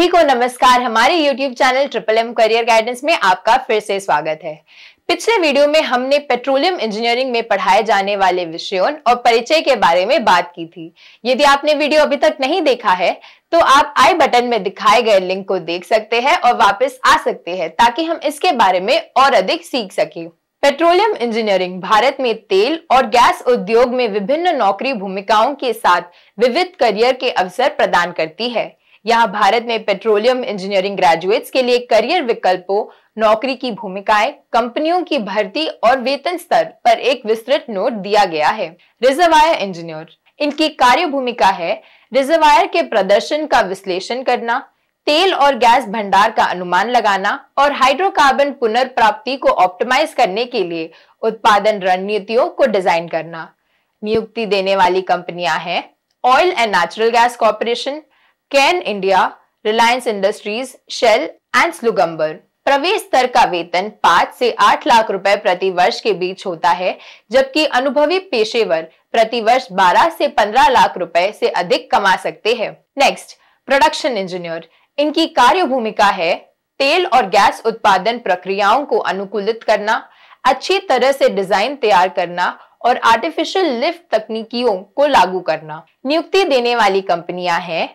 सभी को नमस्कार हमारे YouTube channel triple M career guidance में आपका फिर से स्वागत है पिछले वीडियो में हमने पेट्रोलियम इंजीनियरिंग में पढ़ाए जाने वाले विषयों और परिचय के बारे में बात की थी यदि आपने वीडियो अभी तक नहीं देखा है तो आप आई बटन में दिखाए गए लिंक को देख सकते हैं और वापस आ सकते हैं ताकि हम इसके बारे में और अधिक सीख सके पेट्रोलियम इंजीनियरिंग भारत में तेल और गैस उद्योग में विभिन्न नौकरी भूमिकाओं के साथ विविध करियर के अवसर प्रदान करती है यहाँ भारत में पेट्रोलियम इंजीनियरिंग ग्रेजुएट्स के लिए करियर विकल्पों नौकरी की भूमिकाएं कंपनियों की भर्ती और वेतन स्तर पर एक विस्तृत नोट दिया गया है रिजर्वायर इंजीनियर इनकी कार्य भूमिका है रिजर्वायर के प्रदर्शन का विश्लेषण करना तेल और गैस भंडार का अनुमान लगाना और हाइड्रोकार्बन पुनर्प्राप्ति को ऑप्टिमाइज करने के लिए उत्पादन रणनीतियों को डिजाइन करना नियुक्ति देने वाली कंपनियां हैं oil and natural gas corporation Cairn India Reliance Industries Shell and Schlumberger प्रवेश स्तर का वेतन पाँच से आठ लाख रुपए प्रति वर्ष के बीच होता है जबकि अनुभवी पेशेवर प्रति वर्ष बारह से पंद्रह लाख रुपए से अधिक कमा सकते हैं नेक्स्ट प्रोडक्शन इंजीनियर इनकी कार्य भूमिका है तेल और गैस उत्पादन प्रक्रियाओं को अनुकूलित करना अच्छी तरह से डिजाइन तैयार करना और आर्टिफिशियल लिफ्ट तकनीकियों को लागू करना नियुक्ति देने वाली कंपनियां हैं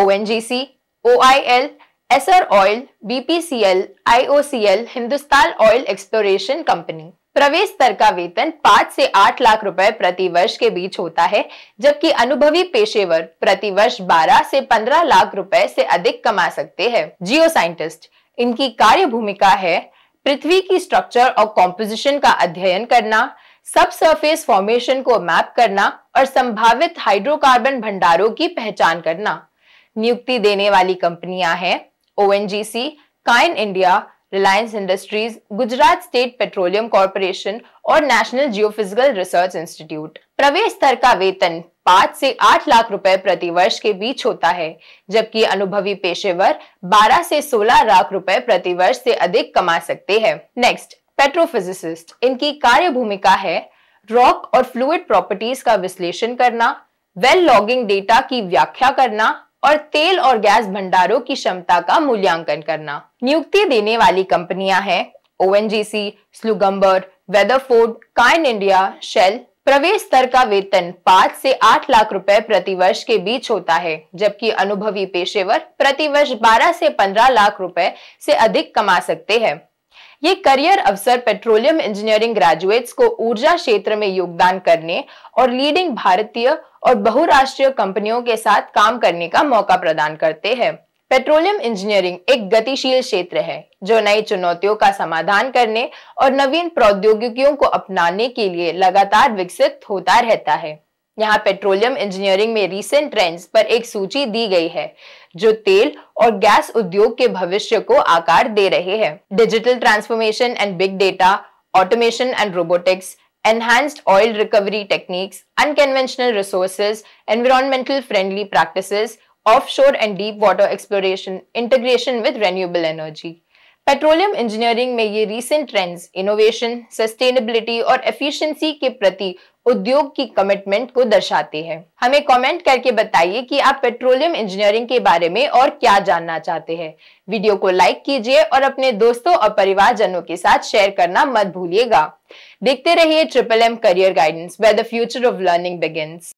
ONGC OIL Essar oil BPCL IOCL Hindustan oil exploration company प्रवेश स्तर का वेतन पाँच से आठ लाख रुपए प्रति वर्ष के बीच होता है जबकि अनुभवी पेशेवर प्रति वर्ष बारह से पंद्रह लाख रुपए से अधिक कमा सकते हैं जियो साइंटिस्ट इनकी कार्य भूमिका है पृथ्वी की स्ट्रक्चर और कॉम्पोजिशन का अध्ययन करना सब सरफेस फॉर्मेशन को मैप करना और संभावित हाइड्रोकार्बन भंडारों की पहचान करना नियुक्ति देने वाली कंपनियां हैं ओ Cairn India Reliance Industries Gujarat state petroleum corporation और नेशनल जियोफिजिकल रिसर्च इंस्टीट्यूट प्रवेश स्तर का वेतन पांच से आठ लाख रुपए प्रति वर्ष के बीच होता है जबकि अनुभवी पेशेवर बारह से सोलह लाख रुपए प्रति वर्ष से अधिक कमा सकते हैं नेक्स्ट पेट्रोफिजिसिस्ट इनकी कार्य भूमिका है रॉक और फ्लूड प्रॉपर्टीज का विश्लेषण करना वेल लॉगिंग डेटा की व्याख्या करना और तेल और गैस भंडारों की क्षमता का मूल्यांकन करना नियुक्ति देने वाली कंपनियां हैं O N G C Schlumberger Weatherford Cairn India Shell प्रवेश स्तर का वेतन पाँच से आठ लाख रुपए प्रति वर्ष के बीच होता है जबकि अनुभवी पेशेवर प्रतिवर्ष बारह से पंद्रह लाख रुपए से अधिक कमा सकते हैं ये करियर अवसर पेट्रोलियम इंजीनियरिंग ग्रेजुएट्स को ऊर्जा क्षेत्र में योगदान करने और लीडिंग भारतीय और बहुराष्ट्रीय कंपनियों के साथ काम करने का मौका प्रदान करते हैं पेट्रोलियम इंजीनियरिंग एक गतिशील क्षेत्र है जो नई चुनौतियों का समाधान करने और नवीन प्रौद्योगिकियों को अपनाने के लिए लगातार विकसित होता रहता है यहाँ पेट्रोलियम इंजीनियरिंग में रीसेंट ट्रेंड्स पर एक सूची दी गई है जो तेल और गैस उद्योग के भविष्य को आकार दे रहे हैं digital transformation and big data automation and robotics enhanced oil recovery techniques unconventional resources environmental friendly practices offshore and deep water exploration integration with renewable energy petroleum engineering में ये रीसेंट ट्रेंड्स इनोवेशन सस्टेनेबिलिटी और efficiency के प्रति उद्योग की commitment को दर्शाते हैं हमें कमेंट करके बताइए कि आप पेट्रोलियम इंजीनियरिंग के बारे में और क्या जानना चाहते हैं वीडियो को लाइक कीजिए और अपने दोस्तों और परिवारजनों के साथ शेयर करना मत भूलिएगा देखते रहिए triple M career guidance where the future of learning begins